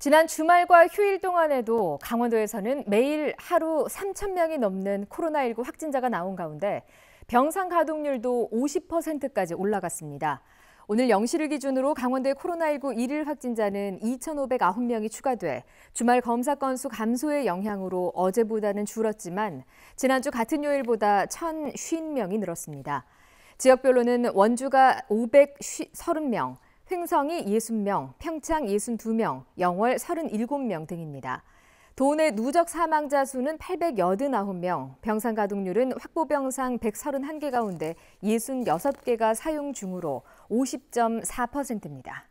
지난 주말과 휴일 동안에도 강원도에서는 매일 하루 3천 명이 넘는 코로나19 확진자가 나온 가운데 병상 가동률도 50%까지 올라갔습니다. 오늘 0시를 기준으로 강원도의 코로나19 1일 확진자는 2,509명이 추가돼 주말 검사 건수 감소의 영향으로 어제보다는 줄었지만 지난주 같은 요일보다 1,050명이 늘었습니다. 지역별로는 원주가 530명, 횡성이 60명, 평창 62명, 영월 37명 등입니다. 도내 누적 사망자 수는 889명, 병상 가동률은 확보 병상 131개 가운데 66개가 사용 중으로 50.4%입니다.